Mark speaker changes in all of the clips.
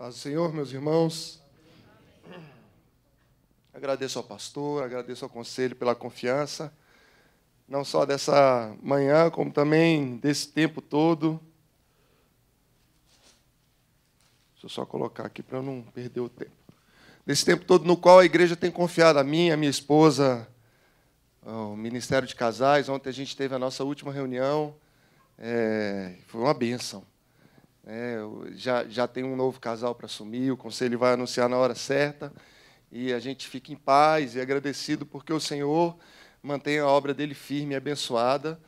Speaker 1: Paz do Senhor, meus irmãos. Agradeço ao pastor, agradeço ao conselho pela confiança, não só dessa manhã, como também desse tempo todo. Deixa eu só colocar aqui para eu não perder o tempo. Desse tempo todo no qual a igreja tem confiado a mim, a minha esposa, ao Ministério de Casais. Ontem a gente teve a nossa última reunião. É, foi uma bênção. É, já, já tem um novo casal para assumir, o conselho vai anunciar na hora certa, e a gente fica em paz e agradecido porque o Senhor mantém a obra dele firme e abençoada.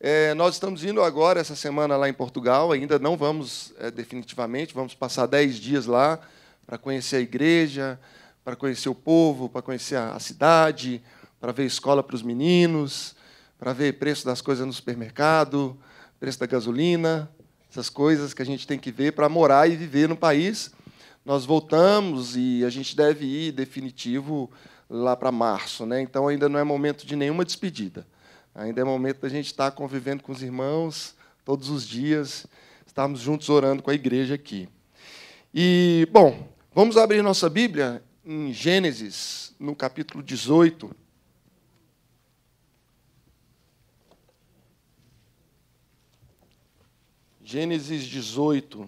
Speaker 1: É, nós estamos indo agora, essa semana, lá em Portugal, ainda não vamos é, definitivamente, vamos passar dez dias lá para conhecer a igreja, para conhecer o povo, para conhecer a cidade, para ver escola para os meninos, para ver preço das coisas no supermercado, preço da gasolina, essas coisas que a gente tem que ver para morar e viver no país. Nós voltamos e a gente deve ir definitivo lá para março, né? Então ainda não é momento de nenhuma despedida. Ainda é momento da gente estar tá convivendo com os irmãos todos os dias, estarmos juntos orando com a igreja aqui. E, bom, vamos abrir nossa Bíblia em Gênesis, no capítulo 18. Gênesis 18.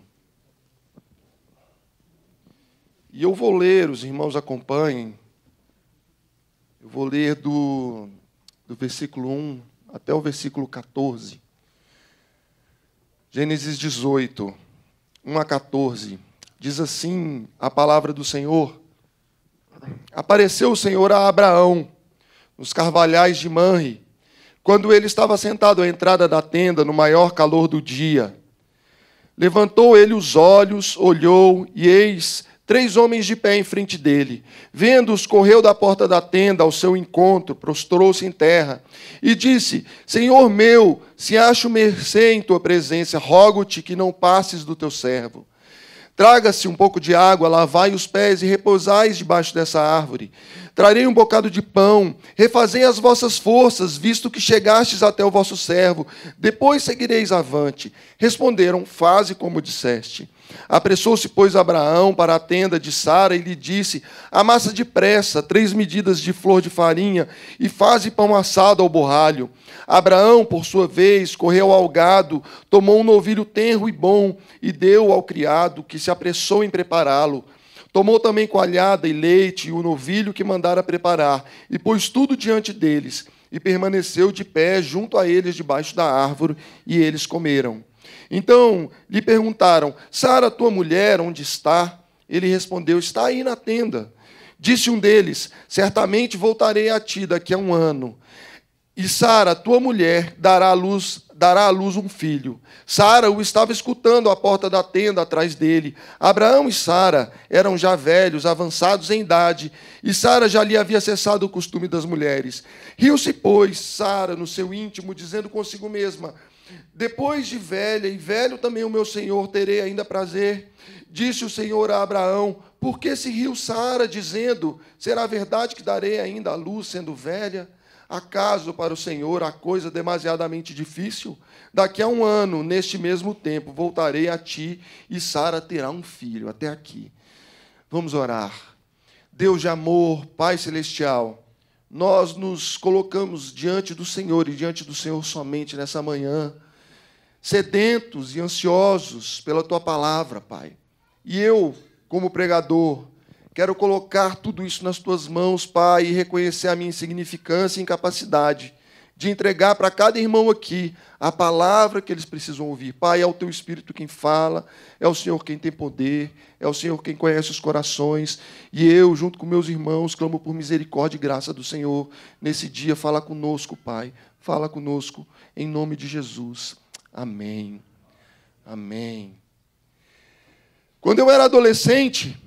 Speaker 1: E eu vou ler, os irmãos acompanhem. Eu vou ler do, do versículo 1 até o versículo 14. Gênesis 18, 1 a 14. Diz assim a palavra do Senhor: Apareceu o Senhor a Abraão, nos carvalhais de Manre, quando ele estava sentado à entrada da tenda, no maior calor do dia. Levantou ele os olhos, olhou, e eis três homens de pé em frente dele. Vendo-os, correu da porta da tenda ao seu encontro, prostrou-se em terra e disse: Senhor meu, se acho mercê em tua presença, rogo-te que não passes do teu servo. Traga-se um pouco de água, lavai os pés e repousais debaixo dessa árvore. Trarei um bocado de pão, refazei as vossas forças, visto que chegastes até o vosso servo. Depois seguireis avante. Responderam: Faze como disseste. Apressou-se, pois, Abraão para a tenda de Sara e lhe disse: Amassa depressa três medidas de flor de farinha e faze pão assado ao borralho. Abraão, por sua vez, correu ao gado, tomou um novilho tenro e bom e deu ao criado, que se apressou em prepará-lo. Tomou também coalhada e leite e o novilho que mandara preparar, e pôs tudo diante deles, e permaneceu de pé junto a eles debaixo da árvore, e eles comeram. Então lhe perguntaram: Sara, tua mulher, onde está? Ele respondeu: Está aí na tenda. Disse um deles: Certamente voltarei a ti daqui a um ano. E Sara, tua mulher, dará à luz, dará à luz um filho. Sara o estava escutando à porta da tenda atrás dele. Abraão e Sara eram já velhos, avançados em idade, e Sara já lhe havia cessado o costume das mulheres. Riu-se, pois, Sara no seu íntimo, dizendo consigo mesma: depois de velha, e velho também o meu senhor, terei ainda prazer. Disse o Senhor a Abraão: Por que se riu Sara, dizendo: Será verdade que darei ainda a luz, sendo velha? Acaso para o Senhor a coisa demasiadamente difícil? Daqui a um ano, neste mesmo tempo, voltarei a ti e Sara terá um filho. Até aqui. Vamos orar. Deus de amor, Pai celestial nós nos colocamos diante do Senhor e diante do Senhor somente nessa manhã, sedentos e ansiosos pela tua palavra, Pai. E eu, como pregador, quero colocar tudo isso nas tuas mãos, Pai, e reconhecer a minha insignificância e incapacidade de entregar para cada irmão aqui a palavra que eles precisam ouvir. Pai, é o teu espírito quem fala, é o Senhor quem tem poder, é o Senhor quem conhece os corações, e eu, junto com meus irmãos, clamo por misericórdia e graça do Senhor nesse dia. Fala conosco, Pai, fala conosco em nome de Jesus. Amém. Amém. Quando eu era adolescente,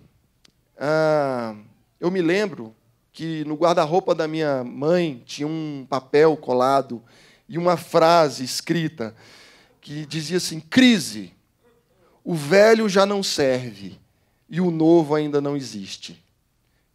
Speaker 1: ah, eu me lembro que no guarda-roupa da minha mãe tinha um papel colado e uma frase escrita que dizia assim: crise, o velho já não serve e o novo ainda não existe.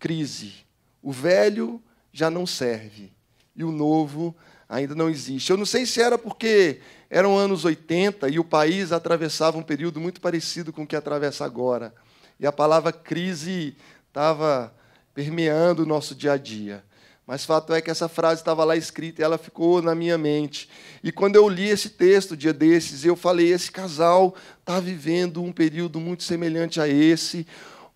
Speaker 1: Crise, o velho já não serve e o novo ainda não existe. Eu não sei se era porque eram anos 80 e o país atravessava um período muito parecido com o que atravessa agora. E a palavra crise estava permeando o nosso dia a dia. Mas fato é que essa frase estava lá escrita e ela ficou na minha mente. E quando eu li esse texto, dia desses, eu falei: esse casal está vivendo um período muito semelhante a esse.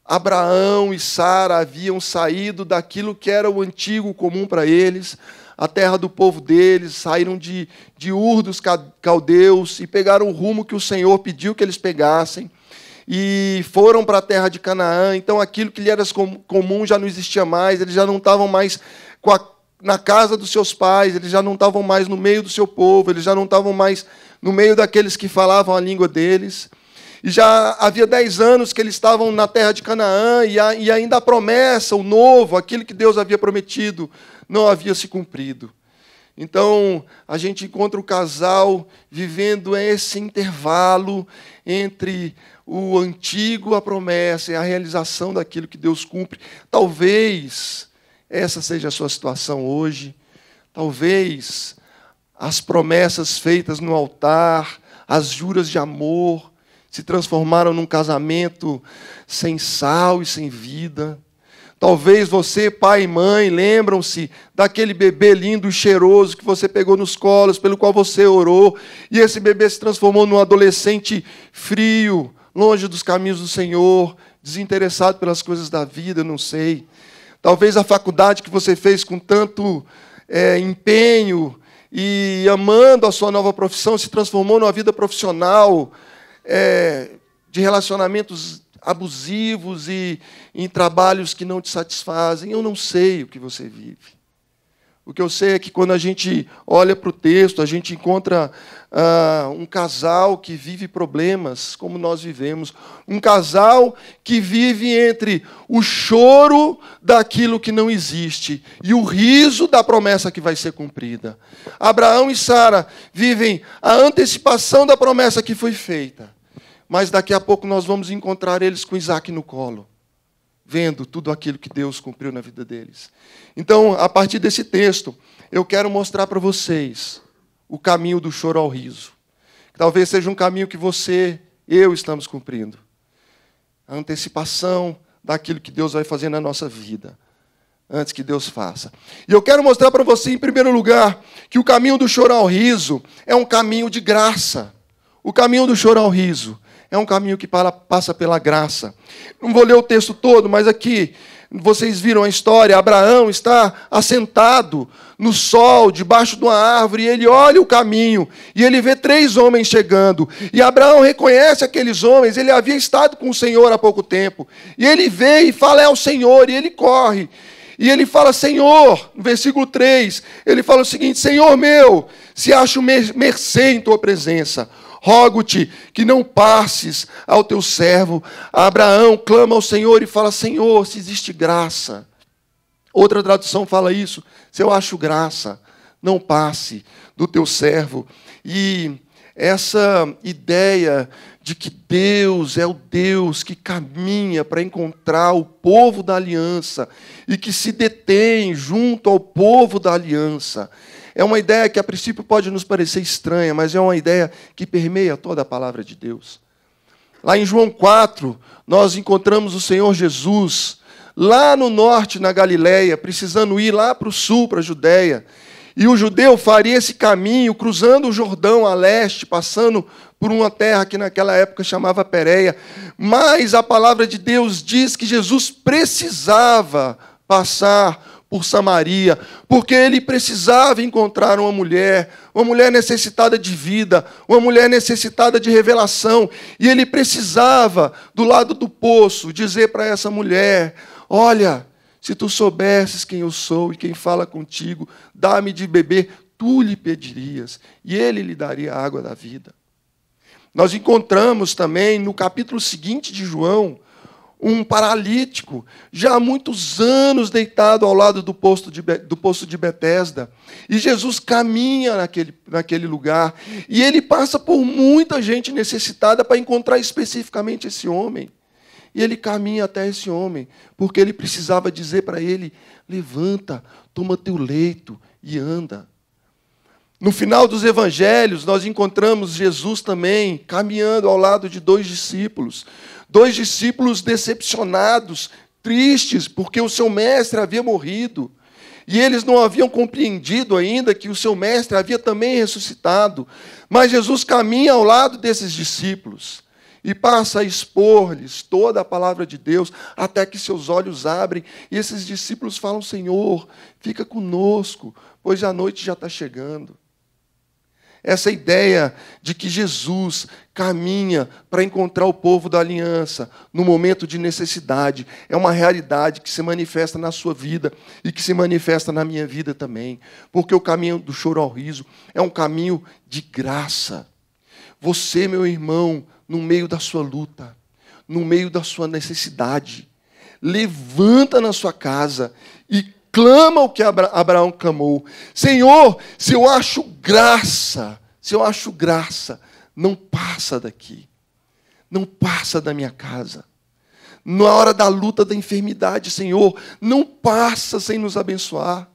Speaker 1: Abraão e Sara haviam saído daquilo que era o antigo comum para eles, a terra do povo deles, saíram de, de Ur dos caldeus e pegaram o rumo que o Senhor pediu que eles pegassem e foram para a terra de Canaã. Então aquilo que lhe era comum já não existia mais, eles já não estavam mais a, na casa dos seus pais, eles já não estavam mais no meio do seu povo, eles já não estavam mais no meio daqueles que falavam a língua deles. E já havia dez anos que eles estavam na terra de Canaã, e, a, e ainda a promessa, o novo, aquilo que Deus havia prometido, não havia se cumprido. Então, a gente encontra o casal vivendo esse intervalo entre o antigo, a promessa e a realização daquilo que Deus cumpre. Talvez essa seja a sua situação hoje. Talvez as promessas feitas no altar, as juras de amor, se transformaram num casamento sem sal e sem vida. Talvez você, pai e mãe, lembram-se daquele bebê lindo e cheiroso que você pegou nos colos, pelo qual você orou, e esse bebê se transformou num adolescente frio, longe dos caminhos do Senhor, desinteressado pelas coisas da vida, não sei. Talvez a faculdade que você fez com tanto é, empenho e amando a sua nova profissão se transformou numa vida profissional é, de relacionamentos abusivos e em trabalhos que não te satisfazem. Eu não sei o que você vive. O que eu sei é que quando a gente olha para o texto, a gente encontra ah, um casal que vive problemas como nós vivemos. Um casal que vive entre o choro daquilo que não existe e o riso da promessa que vai ser cumprida. Abraão e Sara vivem a antecipação da promessa que foi feita mas daqui a pouco nós vamos encontrar eles com Isaac no colo, vendo tudo aquilo que Deus cumpriu na vida deles. Então, a partir desse texto, eu quero mostrar para vocês o caminho do choro ao riso. Talvez seja um caminho que você, eu, estamos cumprindo. A antecipação daquilo que Deus vai fazer na nossa vida antes que Deus faça. E eu quero mostrar para você, em primeiro lugar, que o caminho do choro ao riso é um caminho de graça. O caminho do choro ao riso é um caminho que para, passa pela graça. Não vou ler o texto todo, mas aqui vocês viram a história: Abraão está assentado no sol, debaixo de uma árvore, e ele olha o caminho, e ele vê três homens chegando. E Abraão reconhece aqueles homens, ele havia estado com o Senhor há pouco tempo. E ele vê e fala: É o Senhor, e ele corre. E ele fala: Senhor, no versículo 3, ele fala o seguinte: Senhor meu, se acho mercê em tua presença rogo-te que não passes ao teu servo. Abraão clama ao Senhor e fala: Senhor, se existe graça. Outra tradução fala isso: se eu acho graça, não passe do teu servo. E essa ideia de que Deus é o Deus que caminha para encontrar o povo da aliança e que se detém junto ao povo da aliança. É uma ideia que a princípio pode nos parecer estranha, mas é uma ideia que permeia toda a palavra de Deus. Lá em João 4, nós encontramos o Senhor Jesus lá no norte, na Galiléia, precisando ir lá para o sul, para a Judéia. E o judeu faria esse caminho cruzando o Jordão a leste, passando por uma terra que naquela época chamava Pérea. Mas a palavra de Deus diz que Jesus precisava passar por Samaria, porque ele precisava encontrar uma mulher, uma mulher necessitada de vida, uma mulher necessitada de revelação, e ele precisava, do lado do poço, dizer para essa mulher: Olha, se tu soubesses quem eu sou e quem fala contigo, dá-me de beber, tu lhe pedirias, e ele lhe daria a água da vida. Nós encontramos também no capítulo seguinte de João, um paralítico, já há muitos anos deitado ao lado do poço de, do posto de Betesda. E Jesus caminha naquele, naquele lugar. E ele passa por muita gente necessitada para encontrar especificamente esse homem. E ele caminha até esse homem, porque ele precisava dizer para ele: levanta, toma teu leito e anda. No final dos evangelhos, nós encontramos Jesus também caminhando ao lado de dois discípulos dois discípulos decepcionados, tristes, porque o seu mestre havia morrido. E eles não haviam compreendido ainda que o seu mestre havia também ressuscitado. Mas Jesus caminha ao lado desses discípulos e passa a expor-lhes toda a palavra de Deus, até que seus olhos abrem e esses discípulos falam: Senhor, fica conosco, pois a noite já está chegando. Essa ideia de que Jesus caminha para encontrar o povo da aliança no momento de necessidade é uma realidade que se manifesta na sua vida e que se manifesta na minha vida também, porque o caminho do choro ao riso é um caminho de graça. Você, meu irmão, no meio da sua luta, no meio da sua necessidade, levanta na sua casa e clama o que Abraão clamou: Senhor, se eu acho graça, se eu acho graça, não passa daqui, não passa da minha casa. Na hora da luta da enfermidade, Senhor, não passa sem nos abençoar.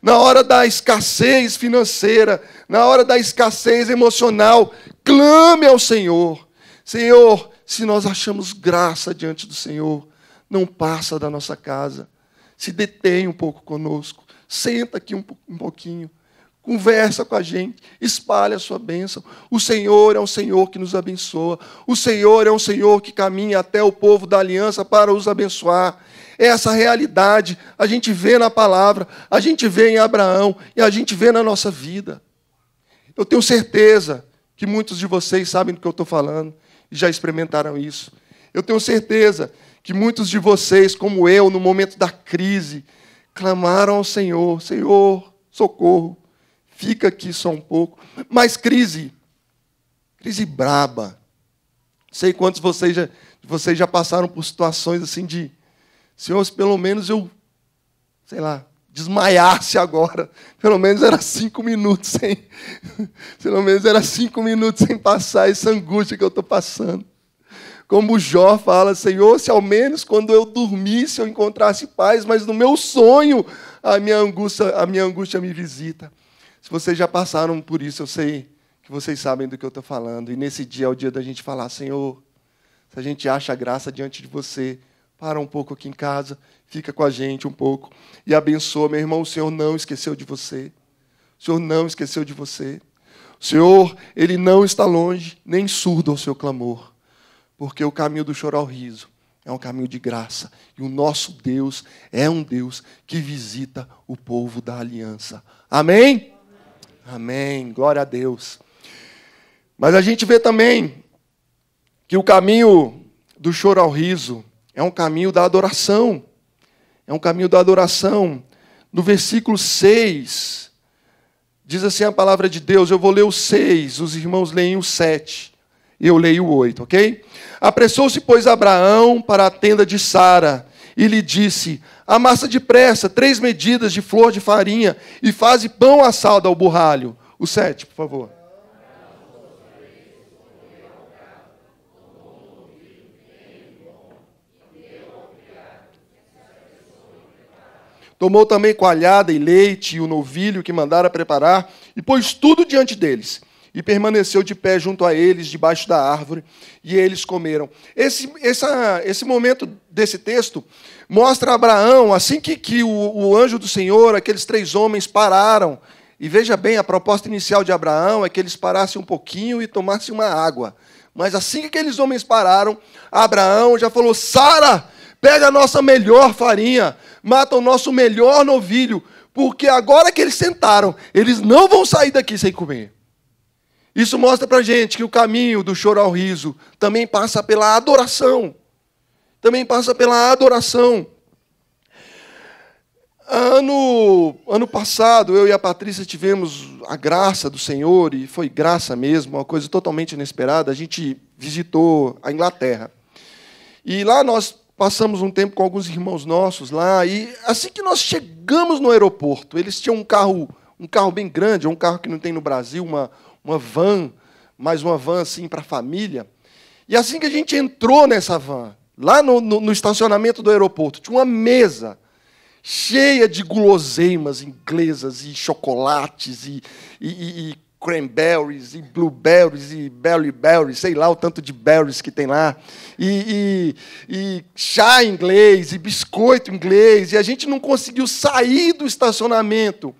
Speaker 1: Na hora da escassez financeira, na hora da escassez emocional, clame ao Senhor. Senhor, se nós achamos graça diante do Senhor, não passa da nossa casa se detém um pouco conosco, senta aqui um, um pouquinho, conversa com a gente, espalha a sua bênção. O Senhor é um Senhor que nos abençoa. O Senhor é um Senhor que caminha até o povo da aliança para os abençoar. É essa realidade a gente vê na palavra, a gente vê em Abraão e a gente vê na nossa vida. Eu tenho certeza que muitos de vocês sabem do que eu estou falando e já experimentaram isso. Eu tenho certeza que muitos de vocês, como eu, no momento da crise, clamaram ao Senhor: Senhor, socorro, fica aqui só um pouco. Mas crise, crise braba. Sei quantos de vocês já, vocês já passaram por situações assim de: Senhor, se pelo menos eu, sei lá, desmaiasse agora. Pelo menos era cinco minutos sem. Pelo menos era cinco minutos sem passar essa angústia que eu estou passando. Como Jó fala, Senhor, se ao menos quando eu dormisse eu encontrasse paz, mas no meu sonho a minha angústia, a minha angústia me visita. Se vocês já passaram por isso, eu sei que vocês sabem do que eu estou falando. E nesse dia é o dia da gente falar, Senhor, se a gente acha graça diante de você, para um pouco aqui em casa, fica com a gente um pouco e abençoa, meu irmão. O Senhor não esqueceu de você. O Senhor não esqueceu de você. O Senhor, Ele não está longe, nem surdo ao seu clamor porque o caminho do choro ao é riso é um caminho de graça. E o nosso Deus é um Deus que visita o povo da aliança. Amém? Amém. Amém. Glória a Deus. Mas a gente vê também que o caminho do choro ao riso é um caminho da adoração. É um caminho da adoração. No versículo 6, diz assim a palavra de Deus. Eu vou ler o 6, os irmãos leem o 7 e eu leio o 8, ok? Apressou-se, pois, Abraão para a tenda de Sara e lhe disse: Amassa depressa três medidas de flor de farinha e faze pão assado ao burralho. O 7, por favor. Tomou também coalhada e leite e o novilho que mandara preparar, e pôs tudo diante deles e permaneceu de pé junto a eles, debaixo da árvore, e eles comeram. Esse, essa, esse momento desse texto mostra Abraão, assim que, que o, o anjo do Senhor, aqueles três homens pararam, e veja bem, a proposta inicial de Abraão é que eles parassem um pouquinho e tomassem uma água. Mas assim que aqueles homens pararam, Abraão já falou: Sara, pega a nossa melhor farinha, mata o nosso melhor novilho, porque agora que eles sentaram, eles não vão sair daqui sem comer. Isso mostra para gente que o caminho do choro ao riso também passa pela adoração. Também passa pela adoração. Ano, ano passado, eu e a Patrícia tivemos a graça do Senhor, e foi graça mesmo, uma coisa totalmente inesperada. A gente visitou a Inglaterra. E lá nós passamos um tempo com alguns irmãos nossos lá, e assim que nós chegamos no aeroporto, eles tinham um carro, um carro bem grande, um carro que não tem no Brasil, uma uma van, mais uma van assim para a família. E assim que a gente entrou nessa van, lá no, no, no estacionamento do aeroporto, tinha uma mesa cheia de guloseimas inglesas e chocolates e, e, e, e cranberries e blueberries e berryberries, sei lá o tanto de berries que tem lá e, e, e chá inglês, e biscoito inglês, e a gente não conseguiu sair do estacionamento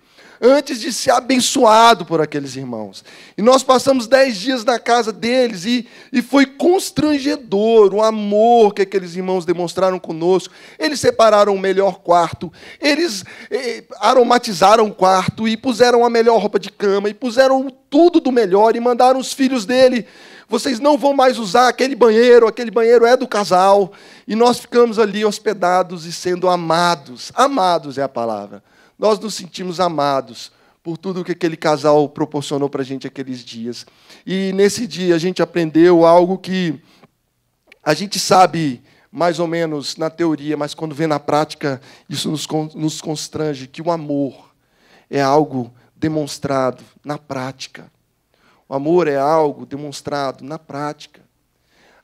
Speaker 1: antes de ser abençoado por aqueles irmãos. E nós passamos dez dias na casa deles e, e foi constrangedor o amor que aqueles irmãos demonstraram conosco. Eles separaram o melhor quarto, eles eh, aromatizaram o quarto e puseram a melhor roupa de cama e puseram tudo do melhor e mandaram os filhos dele vocês não vão mais usar aquele banheiro, aquele banheiro é do casal. E nós ficamos ali hospedados e sendo amados. Amados é a palavra. Nós nos sentimos amados por tudo que aquele casal proporcionou para a gente aqueles dias. E nesse dia a gente aprendeu algo que a gente sabe mais ou menos na teoria, mas quando vê na prática, isso nos, nos constrange que o amor é algo demonstrado na prática. O amor é algo demonstrado na prática.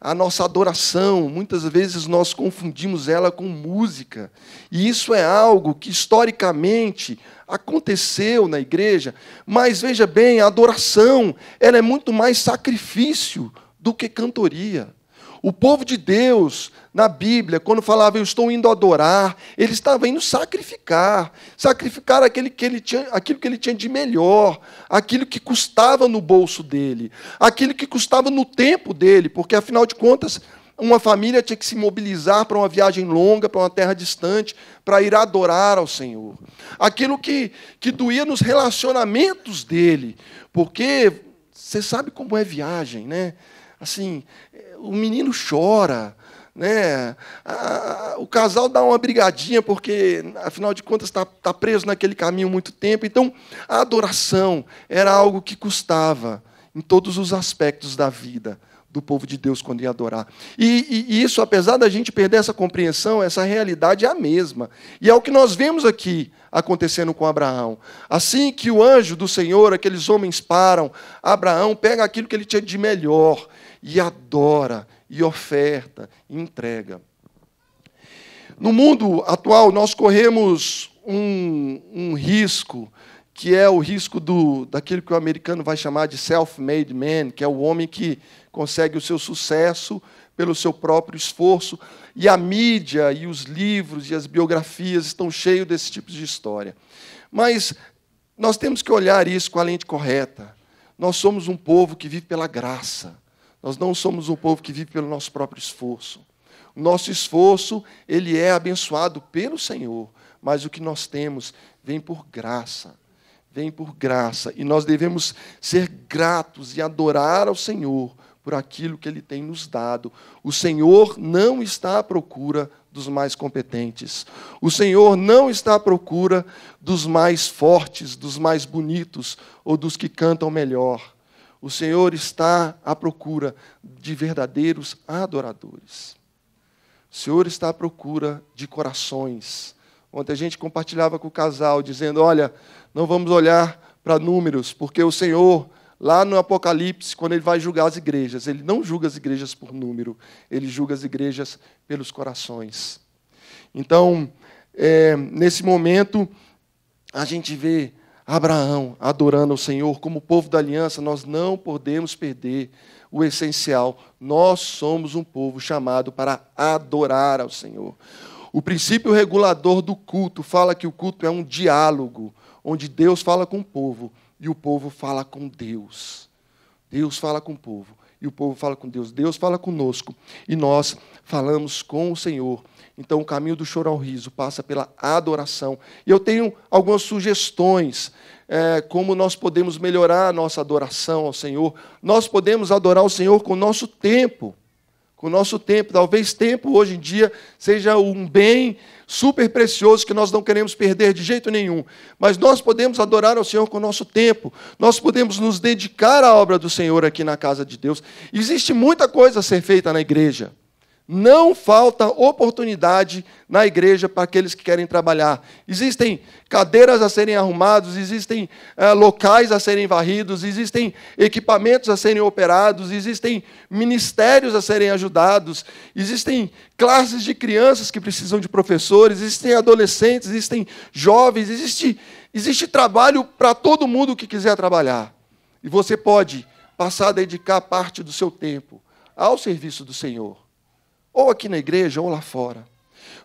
Speaker 1: A nossa adoração, muitas vezes nós confundimos ela com música. E isso é algo que historicamente aconteceu na igreja, mas veja bem, a adoração, ela é muito mais sacrifício do que cantoria. O povo de Deus, na Bíblia, quando falava eu estou indo adorar, ele estava indo sacrificar, sacrificar aquele que ele tinha, aquilo que ele tinha de melhor, aquilo que custava no bolso dele, aquilo que custava no tempo dele, porque afinal de contas, uma família tinha que se mobilizar para uma viagem longa, para uma terra distante, para ir adorar ao Senhor. Aquilo que, que doía nos relacionamentos dele, porque você sabe como é viagem, né? Assim, o menino chora, né? A, o casal dá uma brigadinha porque, afinal de contas, está tá preso naquele caminho muito tempo. Então, a adoração era algo que custava em todos os aspectos da vida do povo de Deus quando ia adorar. E, e, e, isso, apesar da gente perder essa compreensão, essa realidade é a mesma. E é o que nós vemos aqui acontecendo com Abraão. Assim que o anjo do Senhor, aqueles homens param, Abraão pega aquilo que ele tinha de melhor e adora, e oferta, e entrega. No mundo atual, nós corremos um, um risco, que é o risco do, daquilo que o americano vai chamar de self-made man, que é o homem que consegue o seu sucesso pelo seu próprio esforço. E a mídia, e os livros, e as biografias estão cheios desse tipo de história. Mas nós temos que olhar isso com a lente correta. Nós somos um povo que vive pela graça. Nós não somos um povo que vive pelo nosso próprio esforço. O nosso esforço, ele é abençoado pelo Senhor, mas o que nós temos vem por graça. Vem por graça. E nós devemos ser gratos e adorar ao Senhor por aquilo que ele tem nos dado. O Senhor não está à procura dos mais competentes. O Senhor não está à procura dos mais fortes, dos mais bonitos ou dos que cantam melhor. O Senhor está à procura de verdadeiros adoradores. O Senhor está à procura de corações. Ontem a gente compartilhava com o casal, dizendo: olha, não vamos olhar para números, porque o Senhor, lá no Apocalipse, quando ele vai julgar as igrejas, ele não julga as igrejas por número, ele julga as igrejas pelos corações. Então, é, nesse momento, a gente vê Abraão adorando ao Senhor, como povo da aliança, nós não podemos perder o essencial. Nós somos um povo chamado para adorar ao Senhor. O princípio regulador do culto fala que o culto é um diálogo, onde Deus fala com o povo e o povo fala com Deus. Deus fala com o povo e o povo fala com Deus. Deus fala conosco e nós falamos com o Senhor então, o caminho do choro ao riso passa pela adoração. E eu tenho algumas sugestões é, como nós podemos melhorar a nossa adoração ao Senhor. Nós podemos adorar o Senhor com o nosso tempo. Com o nosso tempo. Talvez tempo hoje em dia seja um bem super precioso que nós não queremos perder de jeito nenhum. Mas nós podemos adorar ao Senhor com o nosso tempo. Nós podemos nos dedicar à obra do Senhor aqui na casa de Deus. Existe muita coisa a ser feita na igreja. Não falta oportunidade na igreja para aqueles que querem trabalhar. Existem cadeiras a serem arrumadas, existem é, locais a serem varridos, existem equipamentos a serem operados, existem ministérios a serem ajudados, existem classes de crianças que precisam de professores, existem adolescentes, existem jovens, existe, existe trabalho para todo mundo que quiser trabalhar. E você pode passar a dedicar parte do seu tempo ao serviço do Senhor ou aqui na igreja ou lá fora.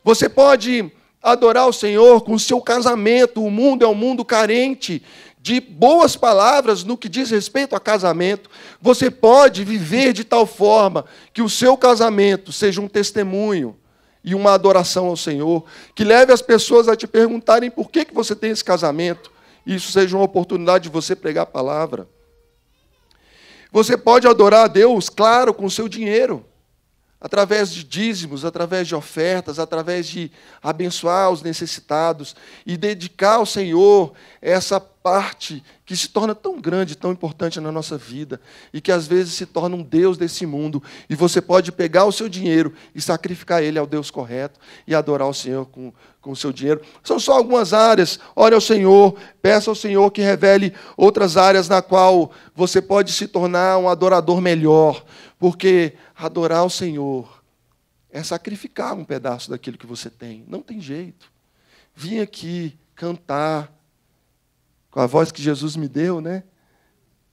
Speaker 1: Você pode adorar o Senhor com o seu casamento. O mundo é um mundo carente de boas palavras no que diz respeito a casamento. Você pode viver de tal forma que o seu casamento seja um testemunho e uma adoração ao Senhor, que leve as pessoas a te perguntarem por que, que você tem esse casamento, e isso seja uma oportunidade de você pregar a palavra. Você pode adorar a Deus, claro, com o seu dinheiro através de dízimos, através de ofertas, através de abençoar os necessitados e dedicar ao Senhor essa parte que se torna tão grande, tão importante na nossa vida, e que às vezes se torna um Deus desse mundo, e você pode pegar o seu dinheiro e sacrificar ele ao Deus correto e adorar o Senhor com, com o seu dinheiro. São só algumas áreas. Ore ao Senhor, peça ao Senhor que revele outras áreas na qual você pode se tornar um adorador melhor, porque adorar o Senhor é sacrificar um pedaço daquilo que você tem. Não tem jeito. Vim aqui cantar, com a voz que Jesus me deu, né?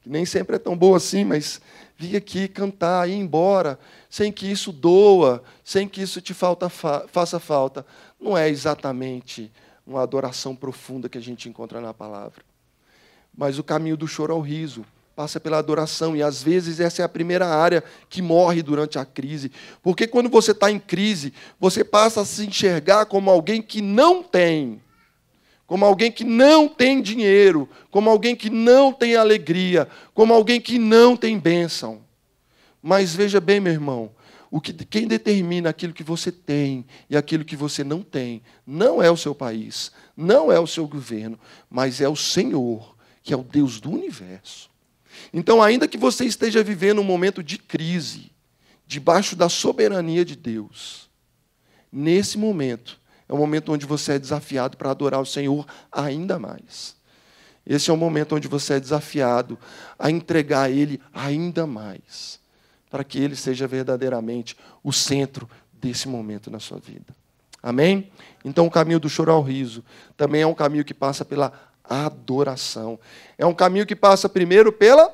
Speaker 1: Que nem sempre é tão boa assim, mas vir aqui cantar, ir embora, sem que isso doa, sem que isso te falta, fa faça falta, não é exatamente uma adoração profunda que a gente encontra na palavra. Mas o caminho do choro ao riso passa pela adoração, e às vezes essa é a primeira área que morre durante a crise. Porque quando você está em crise, você passa a se enxergar como alguém que não tem como alguém que não tem dinheiro, como alguém que não tem alegria, como alguém que não tem bênção. Mas veja bem, meu irmão, o que, quem determina aquilo que você tem e aquilo que você não tem não é o seu país, não é o seu governo, mas é o Senhor, que é o Deus do universo. Então, ainda que você esteja vivendo um momento de crise, debaixo da soberania de Deus, nesse momento, é o momento onde você é desafiado para adorar o Senhor ainda mais. Esse é o momento onde você é desafiado a entregar a Ele ainda mais, para que Ele seja verdadeiramente o centro desse momento na sua vida. Amém? Então, o caminho do choro ao riso também é um caminho que passa pela adoração. É um caminho que passa primeiro pela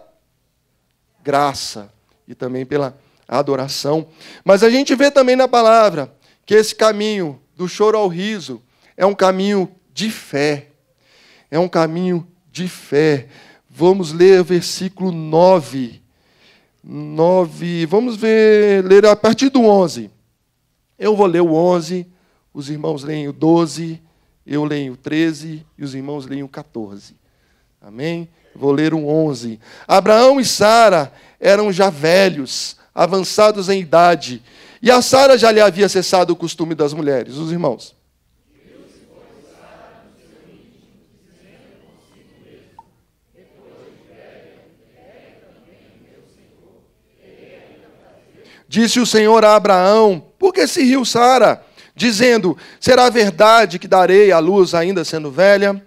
Speaker 1: graça e também pela adoração. Mas a gente vê também na palavra que esse caminho do choro ao riso, é um caminho de fé. É um caminho de fé. Vamos ler o versículo 9. 9, vamos ver, ler a partir do 11. Eu vou ler o 11, os irmãos leem o 12, eu leio o 13 e os irmãos leem o 14. Amém? Vou ler o 11. Abraão e Sara eram já velhos, avançados em idade, e a Sara já lhe havia cessado o costume das mulheres, os irmãos. Disse o Senhor a Abraão: Por que se riu Sara? Dizendo: Será verdade que darei à luz ainda sendo velha?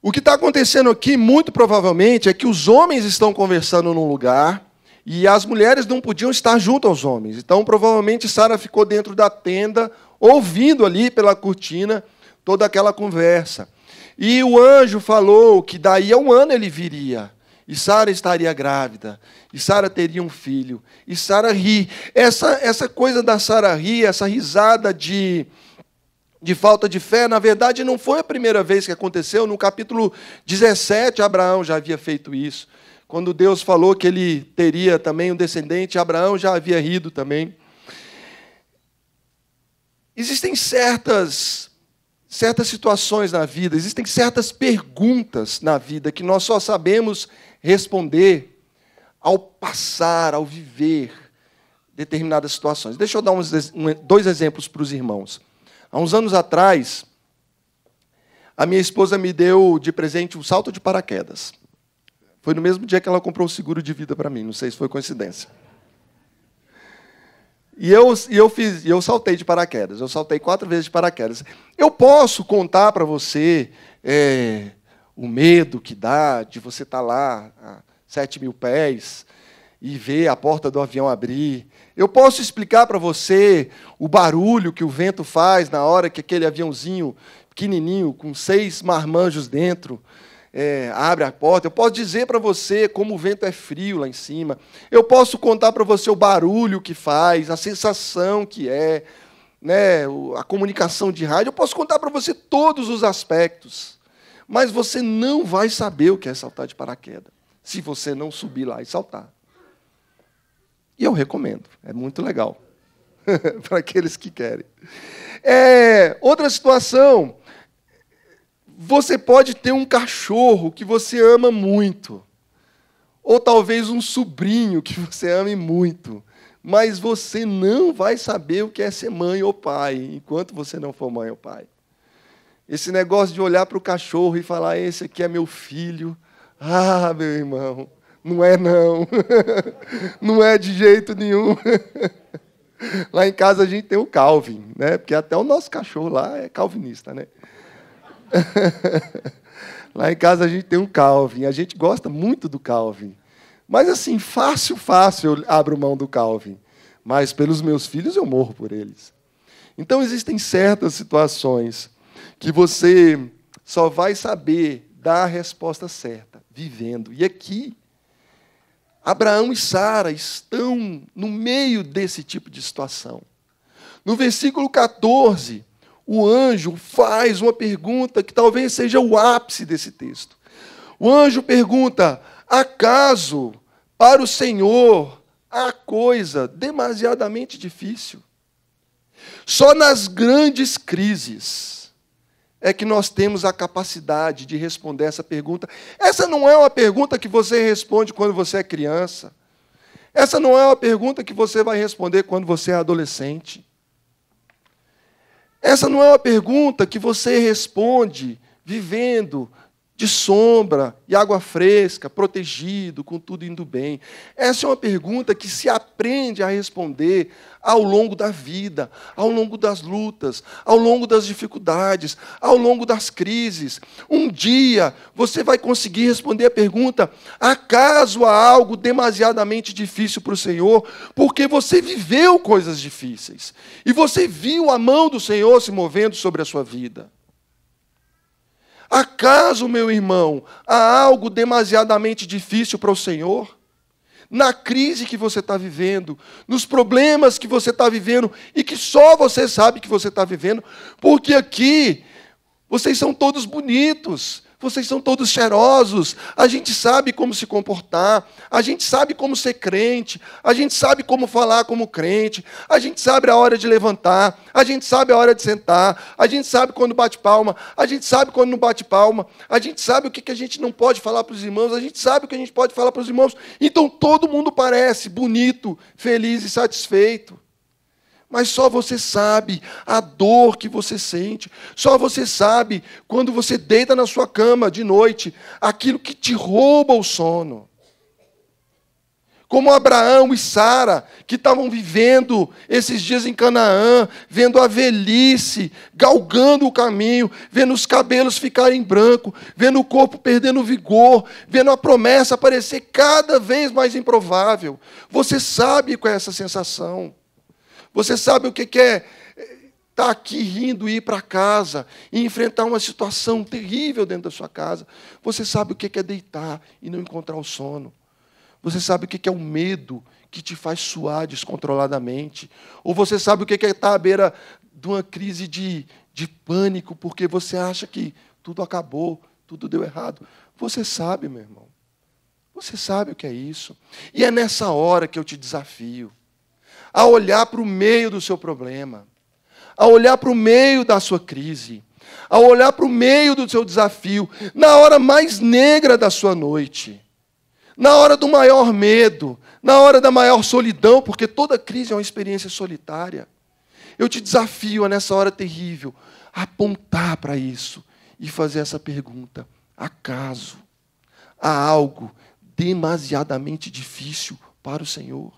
Speaker 1: O que está acontecendo aqui, muito provavelmente, é que os homens estão conversando num lugar e as mulheres não podiam estar junto aos homens. Então, provavelmente, Sara ficou dentro da tenda, ouvindo ali pela cortina toda aquela conversa. E o anjo falou que daí a um ano ele viria. E Sara estaria grávida. E Sara teria um filho. E Sara ri. Essa, essa coisa da Sara ri, essa risada de, de falta de fé, na verdade, não foi a primeira vez que aconteceu. No capítulo 17, Abraão já havia feito isso. Quando Deus falou que ele teria também um descendente, Abraão já havia rido também. Existem certas certas situações na vida, existem certas perguntas na vida que nós só sabemos responder ao passar, ao viver determinadas situações. Deixa eu dar uns, dois exemplos para os irmãos. Há uns anos atrás, a minha esposa me deu de presente um salto de paraquedas. Foi no mesmo dia que ela comprou o seguro de vida para mim, não sei se foi coincidência. E eu, e eu fiz, eu saltei de paraquedas, eu saltei quatro vezes de paraquedas. Eu posso contar para você é, o medo que dá de você estar tá lá a 7 mil pés, e ver a porta do avião abrir. Eu posso explicar para você o barulho que o vento faz na hora que aquele aviãozinho pequenininho, com seis marmanjos dentro, é, abre a porta. Eu posso dizer para você como o vento é frio lá em cima. Eu posso contar para você o barulho que faz, a sensação que é, né, a comunicação de rádio. Eu posso contar para você todos os aspectos. Mas você não vai saber o que é saltar de paraquedas se você não subir lá e saltar. E eu recomendo, é muito legal para aqueles que querem. É, outra situação, você pode ter um cachorro que você ama muito, ou talvez um sobrinho que você ame muito, mas você não vai saber o que é ser mãe ou pai enquanto você não for mãe ou pai. Esse negócio de olhar para o cachorro e falar: esse aqui é meu filho. Ah, meu irmão, não é não. Não é de jeito nenhum. Lá em casa a gente tem o Calvin, né? Porque até o nosso cachorro lá é calvinista, né? Lá em casa a gente tem um Calvin, a gente gosta muito do Calvin. Mas assim, fácil, fácil eu abro mão do Calvin. Mas pelos meus filhos eu morro por eles. Então existem certas situações que você só vai saber dar a resposta certa, vivendo. E aqui Abraão e Sara estão no meio desse tipo de situação. No versículo 14, o anjo faz uma pergunta que talvez seja o ápice desse texto. O anjo pergunta: acaso para o Senhor há coisa demasiadamente difícil? Só nas grandes crises é que nós temos a capacidade de responder essa pergunta. Essa não é uma pergunta que você responde quando você é criança. Essa não é uma pergunta que você vai responder quando você é adolescente. Essa não é uma pergunta que você responde vivendo de sombra e água fresca, protegido, com tudo indo bem? Essa é uma pergunta que se aprende a responder ao longo da vida, ao longo das lutas, ao longo das dificuldades, ao longo das crises. Um dia você vai conseguir responder a pergunta: acaso há algo demasiadamente difícil para o Senhor? Porque você viveu coisas difíceis e você viu a mão do Senhor se movendo sobre a sua vida. Acaso, meu irmão, há algo demasiadamente difícil para o Senhor? Na crise que você está vivendo, nos problemas que você está vivendo e que só você sabe que você está vivendo, porque aqui vocês são todos bonitos, vocês são todos cheirosos. A gente sabe como se comportar. A gente sabe como ser crente. A gente sabe como falar como crente. A gente sabe a hora de levantar. A gente sabe a hora de sentar. A gente sabe quando bate palma. A gente sabe quando não bate palma. A gente sabe o que a gente não pode falar para os irmãos. A gente sabe o que a gente pode falar para os irmãos. Então todo mundo parece bonito, feliz e satisfeito. Mas só você sabe a dor que você sente. Só você sabe quando você deita na sua cama de noite aquilo que te rouba o sono. Como Abraão e Sara, que estavam vivendo esses dias em Canaã, vendo a velhice, galgando o caminho, vendo os cabelos ficarem branco, vendo o corpo perdendo vigor, vendo a promessa aparecer cada vez mais improvável. Você sabe qual é essa sensação. Você sabe o que é estar eh, tá aqui rindo e ir para casa e enfrentar uma situação terrível dentro da sua casa? Você sabe o que é deitar e não encontrar o sono? Você sabe o que é o medo que te faz suar descontroladamente? Ou você sabe o que é estar tá à beira de uma crise de, de pânico porque você acha que tudo acabou, tudo deu errado? Você sabe, meu irmão. Você sabe o que é isso. E é nessa hora que eu te desafio a olhar para o meio do seu problema, a olhar para o meio da sua crise, a olhar para o meio do seu desafio, na hora mais negra da sua noite, na hora do maior medo, na hora da maior solidão, porque toda crise é uma experiência solitária. Eu te desafio a, nessa hora terrível, a apontar para isso e fazer essa pergunta: acaso há algo demasiadamente difícil para o Senhor?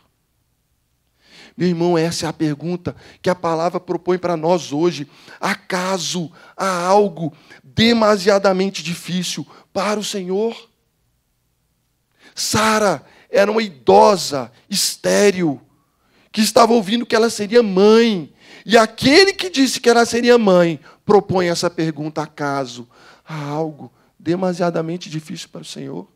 Speaker 1: Meu irmão, essa é a pergunta que a palavra propõe para nós hoje. Acaso há algo demasiadamente difícil para o Senhor? Sara era uma idosa, estéril, que estava ouvindo que ela seria mãe. E aquele que disse que ela seria mãe propõe essa pergunta: acaso há algo demasiadamente difícil para o Senhor?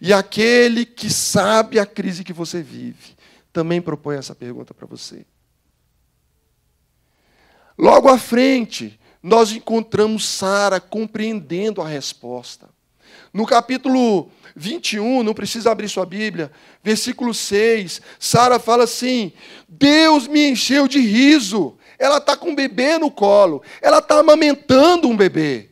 Speaker 1: E aquele que sabe a crise que você vive, também propõe essa pergunta para você. Logo à frente, nós encontramos Sara compreendendo a resposta. No capítulo 21, não precisa abrir sua Bíblia, versículo 6, Sara fala assim: Deus me encheu de riso. Ela está com um bebê no colo, ela está amamentando um bebê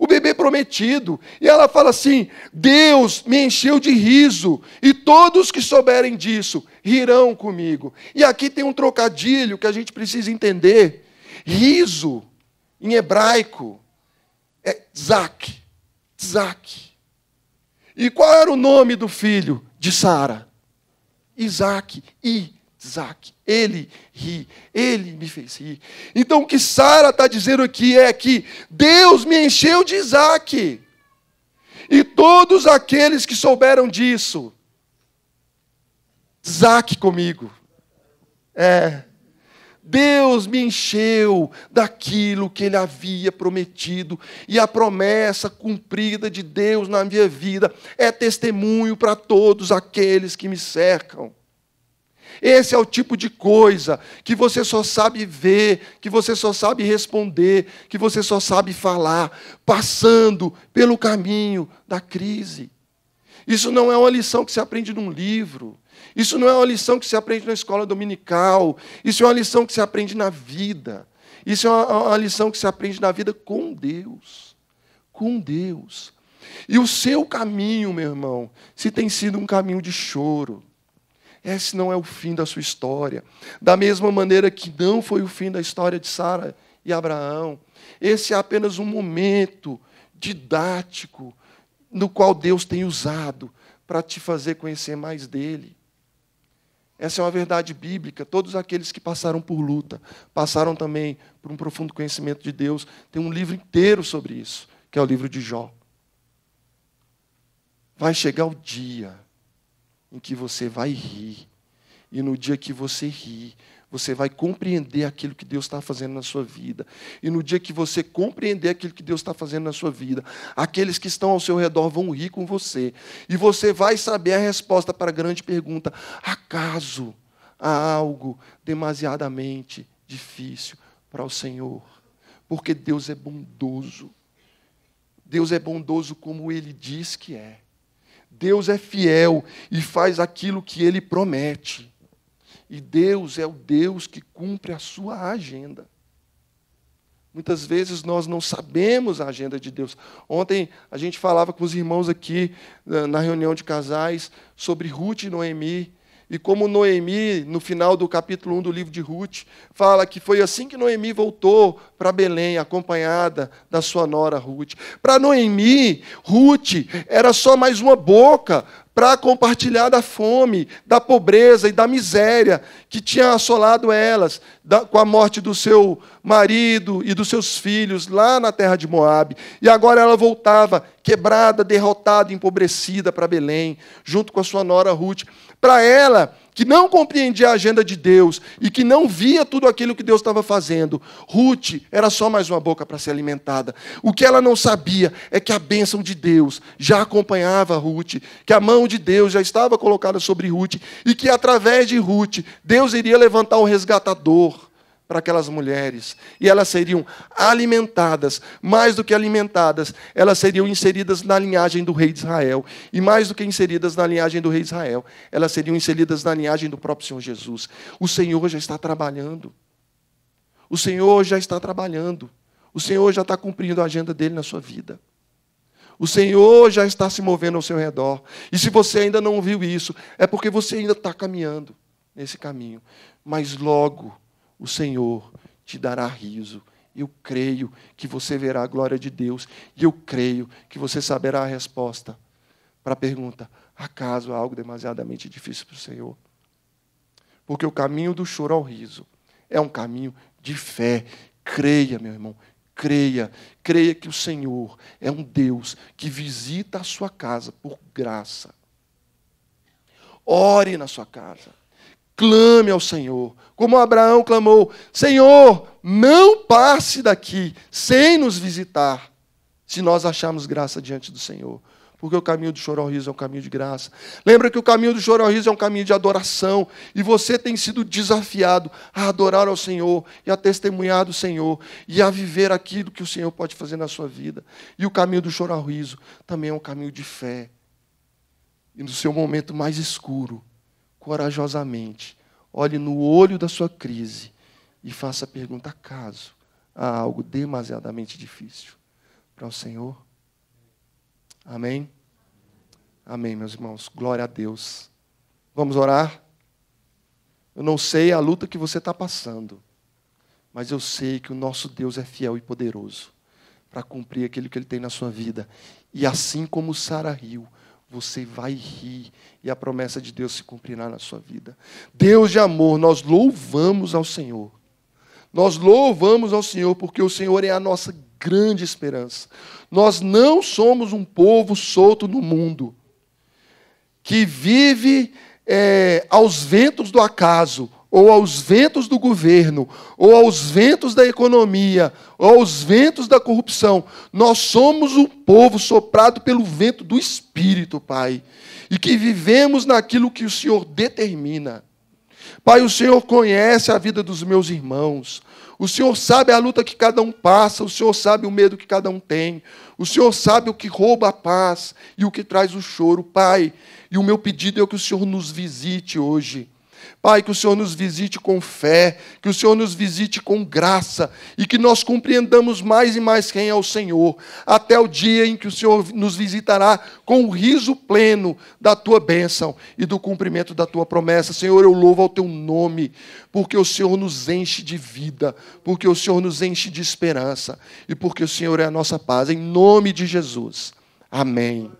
Speaker 1: o bebê prometido. E ela fala assim: Deus me encheu de riso, e todos que souberem disso rirão comigo. E aqui tem um trocadilho que a gente precisa entender. Riso, em hebraico, é Zac. Zac. E qual era o nome do filho de Sara? Isaac. E Isaac. Ele ri, ele me fez rir. Então o que Sara está dizendo aqui é que Deus me encheu de Isaac. E todos aqueles que souberam disso, Isaac comigo. É. Deus me encheu daquilo que ele havia prometido, e a promessa cumprida de Deus na minha vida é testemunho para todos aqueles que me cercam. Esse é o tipo de coisa que você só sabe ver, que você só sabe responder, que você só sabe falar, passando pelo caminho da crise. Isso não é uma lição que se aprende num livro. Isso não é uma lição que se aprende na escola dominical. Isso é uma lição que se aprende na vida. Isso é uma, uma lição que se aprende na vida com Deus. Com Deus. E o seu caminho, meu irmão, se tem sido um caminho de choro, esse não é o fim da sua história. Da mesma maneira que não foi o fim da história de Sara e Abraão. Esse é apenas um momento didático no qual Deus tem usado para te fazer conhecer mais dele. Essa é uma verdade bíblica. Todos aqueles que passaram por luta passaram também por um profundo conhecimento de Deus. Tem um livro inteiro sobre isso, que é o livro de Jó. Vai chegar o dia em que você vai rir. E no dia que você ri, você vai compreender aquilo que Deus está fazendo na sua vida. E no dia que você compreender aquilo que Deus está fazendo na sua vida, aqueles que estão ao seu redor vão rir com você. E você vai saber a resposta para a grande pergunta: acaso há algo demasiadamente difícil para o Senhor? Porque Deus é bondoso. Deus é bondoso como ele diz que é. Deus é fiel e faz aquilo que ele promete. E Deus é o Deus que cumpre a sua agenda. Muitas vezes nós não sabemos a agenda de Deus. Ontem a gente falava com os irmãos aqui eh, na reunião de casais sobre Ruth e Noemi e como Noemi, no final do capítulo 1 do livro de Ruth, fala que foi assim que Noemi voltou para Belém, acompanhada da sua nora Ruth. Para Noemi, Ruth era só mais uma boca para compartilhar da fome, da pobreza e da miséria que tinha assolado elas da, com a morte do seu marido e dos seus filhos lá na terra de Moabe. E agora ela voltava quebrada, derrotada, empobrecida para Belém, junto com a sua nora Ruth. Para ela, que não compreendia a agenda de Deus e que não via tudo aquilo que Deus estava fazendo. Ruth era só mais uma boca para ser alimentada. O que ela não sabia é que a bênção de Deus já acompanhava Ruth, que a mão de Deus já estava colocada sobre Ruth e que através de Ruth, Deus Deus iria levantar um resgatador para aquelas mulheres. E elas seriam alimentadas, mais do que alimentadas, elas seriam inseridas na linhagem do rei de Israel. E mais do que inseridas na linhagem do rei de Israel, elas seriam inseridas na linhagem do próprio Senhor Jesus. O Senhor já está trabalhando. O Senhor já está trabalhando. O Senhor já está cumprindo a agenda dele na sua vida. O Senhor já está se movendo ao seu redor. E se você ainda não viu isso, é porque você ainda está caminhando nesse caminho, mas logo o Senhor te dará riso. Eu creio que você verá a glória de Deus, e eu creio que você saberá a resposta para a pergunta: acaso há algo demasiadamente difícil para o Senhor? Porque o caminho do choro ao riso é um caminho de fé. Creia, meu irmão, creia, creia que o Senhor é um Deus que visita a sua casa por graça. Ore na sua casa clame ao Senhor. Como Abraão clamou: Senhor, não passe daqui sem nos visitar, se nós acharmos graça diante do Senhor. Porque o caminho do choro ao riso é um caminho de graça. Lembra que o caminho do choro ao riso é um caminho de adoração. E você tem sido desafiado a adorar ao Senhor e a testemunhar do Senhor e a viver aquilo que o Senhor pode fazer na sua vida. E o caminho do choro ao riso também é um caminho de fé. E no seu momento mais escuro, corajosamente, olhe no olho da sua crise e faça a pergunta: acaso há algo demasiadamente difícil para o Senhor? Amém? Amém, meus irmãos. Glória a Deus. Vamos orar? Eu não sei a luta que você está passando, mas eu sei que o nosso Deus é fiel e poderoso para cumprir aquilo que ele tem na sua vida. E assim como Sara riu você vai rir e a promessa de Deus se cumprirá na sua vida. Deus de amor, nós louvamos ao Senhor. Nós louvamos ao Senhor porque o Senhor é a nossa grande esperança. Nós não somos um povo solto no mundo que vive é, aos ventos do acaso ou aos ventos do governo, ou aos ventos da economia, ou aos ventos da corrupção. Nós somos um povo soprado pelo vento do Espírito, Pai, e que vivemos naquilo que o Senhor determina. Pai, o Senhor conhece a vida dos meus irmãos. O Senhor sabe a luta que cada um passa, o Senhor sabe o medo que cada um tem, o Senhor sabe o que rouba a paz e o que traz o choro, Pai. E o meu pedido é que o Senhor nos visite hoje Pai, que o Senhor nos visite com fé, que o Senhor nos visite com graça e que nós compreendamos mais e mais quem é o Senhor, até o dia em que o Senhor nos visitará com o riso pleno da tua bênção e do cumprimento da tua promessa. Senhor, eu louvo ao teu nome, porque o Senhor nos enche de vida, porque o Senhor nos enche de esperança e porque o Senhor é a nossa paz. Em nome de Jesus. Amém.